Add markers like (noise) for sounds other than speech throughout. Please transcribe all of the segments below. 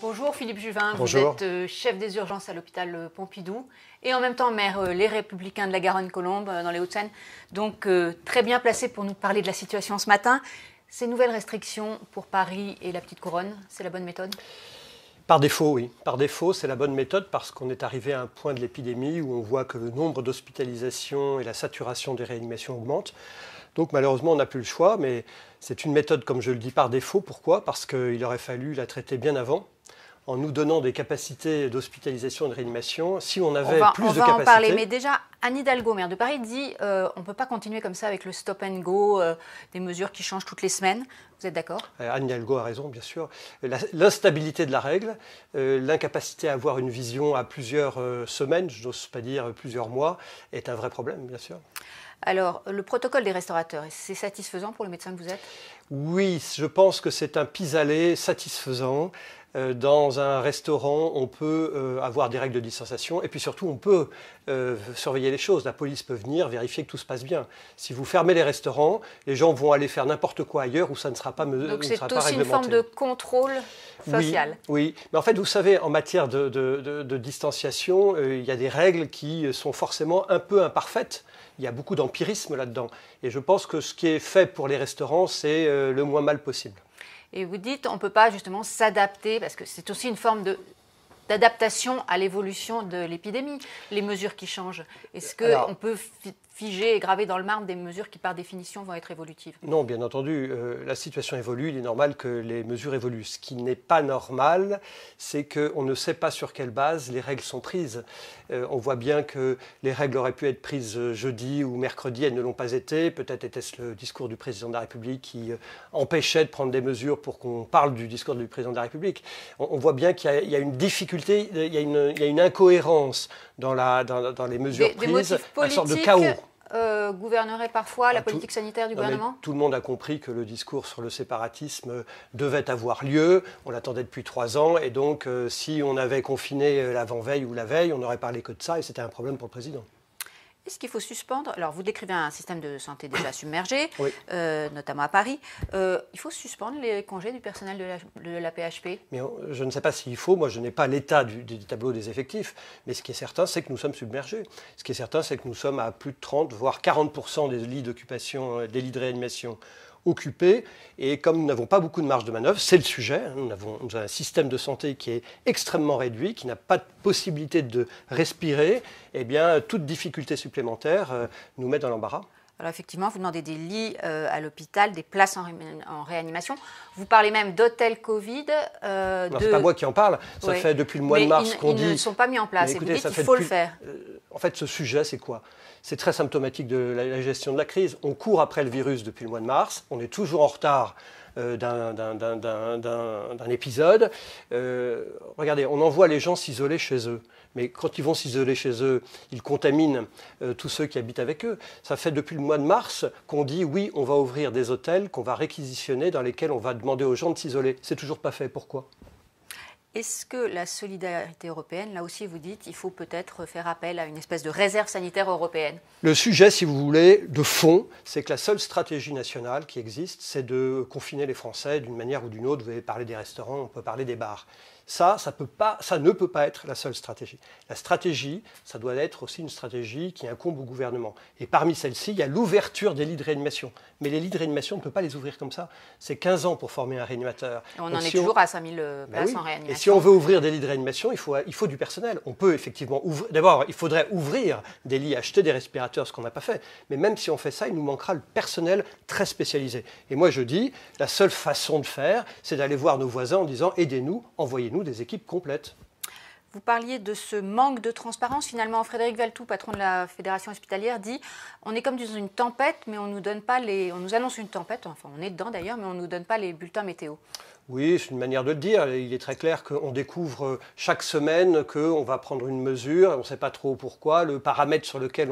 Bonjour Philippe Juvin, vous êtes euh, chef des urgences à l'hôpital euh, Pompidou et en même temps maire euh, Les Républicains de la Garonne-Colombe dans les Hauts-de-Seine. Donc très bien placé pour nous parler de la situation ce matin. Ces nouvelles restrictions pour Paris et la Petite Couronne, c'est la bonne méthode par défaut, oui. Par défaut, c'est la bonne méthode parce qu'on est arrivé à un point de l'épidémie où on voit que le nombre d'hospitalisations et la saturation des réanimations augmentent. Donc malheureusement, on n'a plus le choix, mais c'est une méthode, comme je le dis, par défaut. Pourquoi Parce qu'il aurait fallu la traiter bien avant en nous donnant des capacités d'hospitalisation et de réanimation, si on avait plus de capacités... On va en parler, mais déjà, Anne Hidalgo, maire de Paris, dit euh, on ne peut pas continuer comme ça avec le stop and go, euh, des mesures qui changent toutes les semaines. Vous êtes d'accord euh, Anne Hidalgo a raison, bien sûr. L'instabilité de la règle, l'incapacité à avoir une vision à plusieurs semaines, je n'ose pas dire plusieurs mois, est un vrai problème, bien sûr. Alors, le protocole des restaurateurs, c'est satisfaisant pour le médecin que vous êtes Oui, je pense que c'est un pis-aller satisfaisant. Euh, dans un restaurant, on peut euh, avoir des règles de distanciation et puis surtout, on peut euh, surveiller les choses. La police peut venir vérifier que tout se passe bien. Si vous fermez les restaurants, les gens vont aller faire n'importe quoi ailleurs où ça ne sera pas réglementé. Donc c'est aussi une forme de contrôle social. Oui, oui, mais en fait, vous savez, en matière de distanciation, il y a des règles qui sont forcément un peu imparfaites. Il y a beaucoup d'empirisme là-dedans. Et je pense que ce qui est fait pour les restaurants, c'est le moins mal possible. Et vous dites, on ne peut pas justement s'adapter, parce que c'est aussi une forme de d'adaptation à l'évolution de l'épidémie, les mesures qui changent. Est-ce qu'on peut figées et gravées dans le marbre des mesures qui, par définition, vont être évolutives Non, bien entendu. Euh, la situation évolue, il est normal que les mesures évoluent. Ce qui n'est pas normal, c'est qu'on ne sait pas sur quelle base les règles sont prises. Euh, on voit bien que les règles auraient pu être prises euh, jeudi ou mercredi, elles ne l'ont pas été. Peut-être était-ce le discours du président de la République qui empêchait de prendre des mesures pour qu'on parle du discours du président de la République. On, voit bien qu'il y, a une difficulté, il y a une, incohérence dans, les mesures prises, une sorte de chaos. Euh, gouvernerait parfois la ah, politique sanitaire du gouvernement Tout le monde a compris que le discours sur le séparatisme devait avoir lieu. On l'attendait depuis trois ans. Et donc, euh, si on avait confiné euh, l'avant-veille ou la veille, on n'aurait parlé que de ça. Et c'était un problème pour le président. Est-ce qu'il faut suspendre Alors, vous décrivez un système de santé déjà (coughs) submergé, euh, notamment à Paris. Euh, il faut suspendre les congés du personnel de la, PHP Mais je ne sais pas s'il faut. Moi, je n'ai pas l'état du, du, tableau des effectifs. Mais ce qui est certain, c'est que nous sommes submergés. Ce qui est certain, c'est que nous sommes à plus de 30, voire 40% des lits d'occupation, euh, des lits de réanimation occupés. Et comme nous n'avons pas beaucoup de marge de manœuvre, c'est le sujet. Nous avons, un système de santé qui est extrêmement réduit, qui n'a pas de possibilité de respirer. et eh bien, toute difficulté supplémentaire euh, nous met dans l'embarras. Alors effectivement, vous demandez des lits euh, à l'hôpital, des places en, réanimation. Vous parlez même d'hôtels Covid. Euh, non, pas moi qui en parle. Ça fait depuis le mois de mars qu'on dit. Ils ne sont pas mis en place. vous dites qu'il faut le faire. Euh, en fait, ce sujet, c'est quoi C'est très symptomatique de la gestion de la crise. On court après le virus depuis le mois de mars. On est toujours en retard euh, d'un épisode. Euh, regardez, on envoie les gens s'isoler chez eux. Mais quand ils vont s'isoler chez eux, ils contaminent euh, tous ceux qui habitent avec eux. Ça fait depuis le mois de mars qu'on dit oui, on va ouvrir des hôtels qu'on va réquisitionner dans lesquels on va demander aux gens de s'isoler. C'est toujours pas fait. Pourquoi est-ce que la solidarité européenne, là aussi vous dites, il faut peut-être faire appel à une espèce de réserve sanitaire européenne Le sujet, si vous voulez, de fond, c'est que la seule stratégie nationale qui existe, c'est de confiner les Français d'une manière ou d'une autre. Vous avez parlé des restaurants, on peut parler des bars. Ça, ça, ne peut pas être la seule stratégie. La stratégie, ça doit être aussi une stratégie qui incombe au gouvernement. Et parmi celles-ci, il y a l'ouverture des lits de réanimation. Mais les lits de réanimation, on ne peut pas les ouvrir comme ça. C'est 15 ans pour former un réanimateur. on en est toujours à 5000 euh, ben places en réanimation. Et si on veut ouvrir des lits de réanimation, il faut, il faut du personnel. On peut effectivement ouvrir. D'abord, il faudrait ouvrir des lits, acheter des respirateurs, ce qu'on n'a pas fait. Mais même si on fait ça, il nous manquera le personnel très spécialisé. Et moi, je dis, la seule façon de faire, c'est d'aller voir nos voisins en disant aidez-nous, envoyez-nous des équipes complètes. Vous parliez de ce manque de transparence. Finalement, Frédéric Valtou, patron de la Fédération hospitalière, dit on est comme dans une tempête, mais on nous donne pas les, on nous annonce une tempête. Enfin, on est dedans d'ailleurs, mais on nous donne pas les bulletins météo. Oui, c'est une manière de le dire. Il est très clair qu'on découvre chaque semaine qu'on va prendre une mesure, on ne sait pas trop pourquoi, le paramètre sur lequel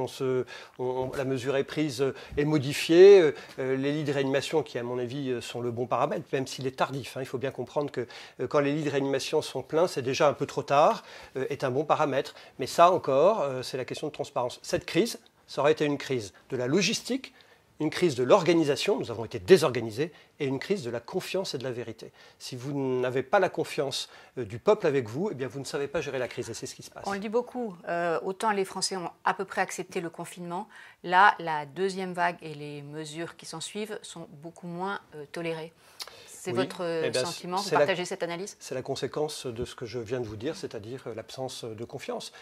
on la mesure est prise est modifié, euh, les lits de réanimation qui à mon avis sont le bon paramètre, même s'il est tardif. Hein. Il faut bien comprendre que euh, quand les lits de réanimation sont pleins, c'est déjà un peu trop tard, euh, est un bon paramètre. Mais ça encore, c'est la question de transparence. Cette crise, ça aurait été une crise de la logistique, une crise de l'organisation, nous avons été désorganisés, et une crise de la confiance et de la vérité. Si vous n'avez pas la confiance euh, du peuple avec vous, eh bien vous ne savez pas gérer la crise, et c'est ce qui se passe. On le dit beaucoup, euh, autant les Français ont à peu près accepté le confinement, là, la deuxième vague et les mesures qui s'en suivent sont beaucoup moins euh, tolérées. C'est votre eh ben, sentiment Vous partagez cette analyse C'est la conséquence de ce que je viens de vous dire, c'est-à-dire l'absence de confiance.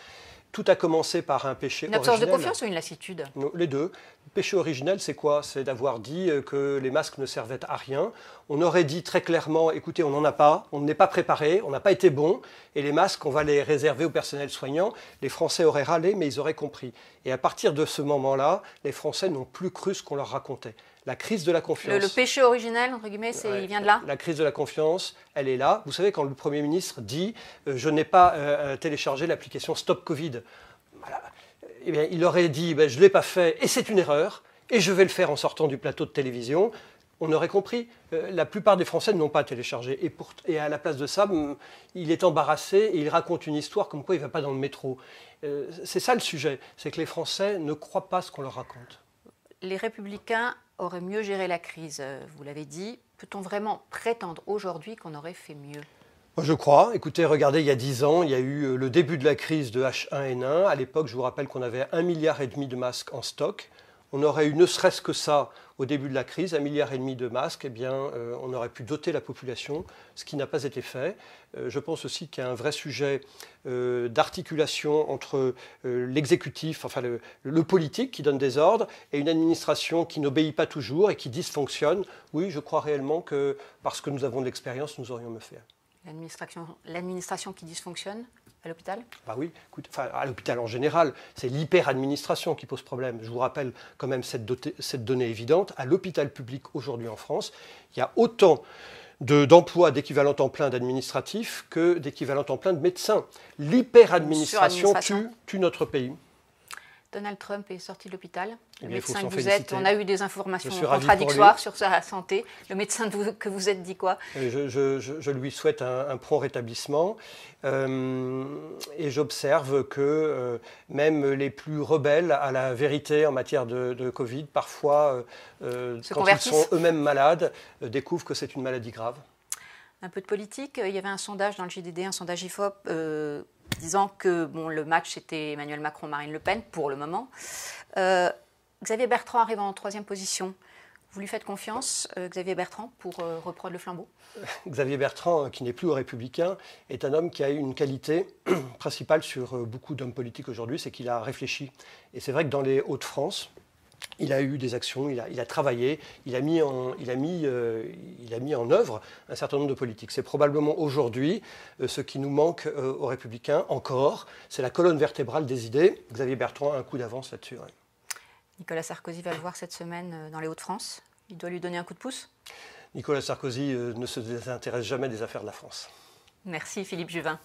Tout a commencé par un péché une absence de confiance ou une lassitude Les deux. Le péché originel, c'est quoi C'est d'avoir dit euh, que les masques ne servaient à rien. On aurait dit très clairement, écoutez, on n'en a pas, on n'est pas préparé, on n'a pas été bon, et les masques, on va les réserver au personnel soignant. Les Français auraient râlé, mais ils auraient compris. Et à partir de ce moment-là, les Français n'ont plus cru ce qu'on leur racontait la crise de la confiance. Le, péché originel, entre guillemets, il vient de là La crise de la confiance, elle est là. Vous savez, quand le Premier ministre dit euh, Je n'ai pas euh, euh, téléchargé l'application Stop Covid eh il aurait dit ben, Je ne l'ai pas fait et c'est une erreur, et je vais le faire en sortant du plateau de télévision. On aurait compris. la plupart des Français n'ont pas téléchargé. Et, et, à la place de ça, mm, il est embarrassé et il raconte une histoire comme quoi il ne va pas dans le métro. c'est ça le sujet. C'est que les Français ne croient pas ce qu'on leur raconte. Les Républicains aurait mieux géré la crise, euh, vous l'avez dit. Peut-on vraiment prétendre aujourd'hui qu'on aurait fait mieux je crois. Écoutez, regardez, il y a dix ans, il y a eu euh, le début de la crise de H1N1. À l'époque, je vous rappelle qu'on avait un milliard et demi de masques en stock on aurait eu ne serait-ce que ça au début de la crise, un milliard et demi de masques, eh bien, euh, on aurait pu doter la population, ce qui n'a pas été fait. Euh, je pense aussi qu'il y a un vrai sujet euh, d'articulation entre l'exécutif, enfin le, politique qui donne des ordres, et une administration qui n'obéit pas toujours et qui dysfonctionne. Oui, je crois réellement que parce que nous avons de l'expérience, nous aurions mieux fait. L'administration qui dysfonctionne à l'hôpital Bah oui, à l'hôpital en général, c'est l'hyperadministration qui pose problème. Je vous rappelle quand même cette, donnée évidente. À l'hôpital public aujourd'hui en France, il y a autant d'emplois d'équivalent en plein d'administratifs que d'équivalent en plein de médecins. L'hyperadministration tue notre pays. Donald Trump est sorti de l'hôpital. Eh le médecin que vous êtes, on a eu des informations contradictoires sur sa santé. Le médecin que vous êtes dit quoi eh, je, lui souhaite un, pro prompt rétablissement. Euh, et j'observe que euh, même les plus rebelles à la vérité en matière de, Covid, parfois, euh, quand ils sont eux-mêmes malades, découvrent que c'est une maladie grave. Un peu de politique. Il y avait un sondage dans le JDD, un sondage IFOP disant que bon, le match était Emmanuel Macron-Marine Le Pen pour le moment. Euh, Xavier Bertrand arrive en troisième position. Vous lui faites confiance, euh, Xavier Bertrand, pour euh, reprendre le flambeau Xavier Bertrand, qui n'est plus aux Républicain, est un homme qui a eu une qualité (clears throat) principale sur beaucoup d'hommes politiques aujourd'hui, c'est qu'il a réfléchi. Et c'est vrai que dans les Hauts-de-France, il a eu des actions, il a, il a travaillé, il a, mis en, il, a mis, euh, il a mis en œuvre un certain nombre de politiques. C'est probablement aujourd'hui euh, ce qui nous manque euh, aux républicains encore, c'est la colonne vertébrale des idées. Xavier Bertrand a un coup d'avance là-dessus. Nicolas Sarkozy va le voir cette semaine dans les Hauts-de-France. Il doit lui donner un coup de pouce Nicolas Sarkozy ne se désintéresse jamais des affaires de la France. Merci Philippe Juvin.